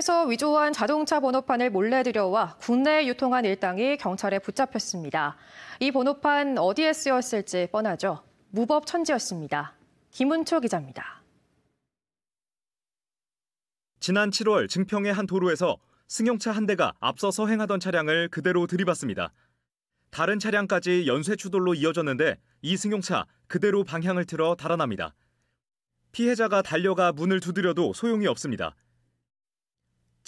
일본에서 위조한 자동차 번호판을 몰래 들여와 국내에 유통한 일당이 경찰에 붙잡혔습니다. 이 번호판 어디에 쓰였을지 뻔하죠. 무법 천지였습니다. 김은초 기자입니다. 지난 7월 증평의 한 도로에서 승용차 한 대가 앞서서 행하던 차량을 그대로 들이받습니다. 다른 차량까지 연쇄 추돌로 이어졌는데 이 승용차 그대로 방향을 틀어 달아납니다. 피해자가 달려가 문을 두드려도 소용이 없습니다.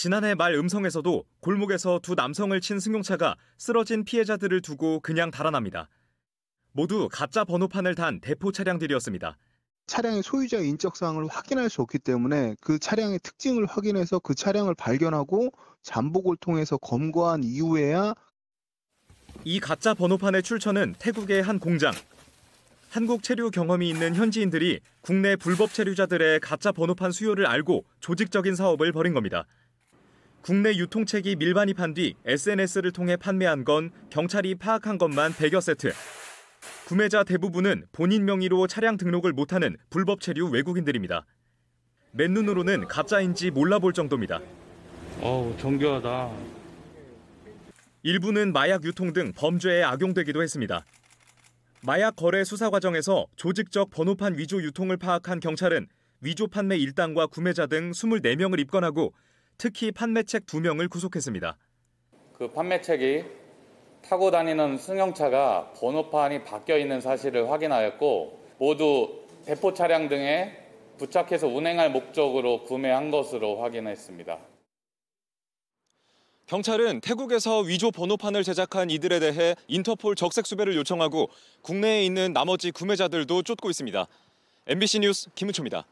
지난해 말 음성에서도 골목에서 두 남성을 친 승용차가 쓰러진 피해자들을 두고 그냥 달아납니다. 모두 가짜 번호판을 단 대포 차량들이었습니다. 차량의 소유자 인적사항을 확인할 수 없기 때문에 그 차량의 특징을 확인해서 그 차량을 발견하고 잠복을 통해서 검거한 이후에야 이 가짜 번호판의 출처는 태국의 한 공장. 한국 체류 경험이 있는 현지인들이 국내 불법 체류자들의 가짜 번호판 수요를 알고 조직적인 사업을 벌인 겁니다. 국내 유통책이 밀반입한 뒤 SNS를 통해 판매한 건 경찰이 파악한 것만 100여 세트. 구매자 대부분은 본인 명의로 차량 등록을 못하는 불법 체류 외국인들입니다. 맨눈으로는 가짜인지 몰라볼 정도입니다. 어우, 정교하다. 일부는 마약 유통 등 범죄에 악용되기도 했습니다. 마약 거래 수사 과정에서 조직적 번호판 위조 유통을 파악한 경찰은 위조 판매 일당과 구매자 등 24명을 입건하고 특히 판매책 2명을 구속했습니다. 그 판매책이 타고 다니는 승용차가 번호판이 바뀌어 있는 사실을 확인하였고 모두 대포 차량 등에 부착해서 운행할 목적으로 구매한 것으로 확인했습니다. 경찰은 태국에서 위조 번호판을 제작한 이들에 대해 인터폴 적색 수배를 요청하고 국내에 있는 나머지 구매자들도 쫓고 있습니다. MBC 뉴스 김은초입니다.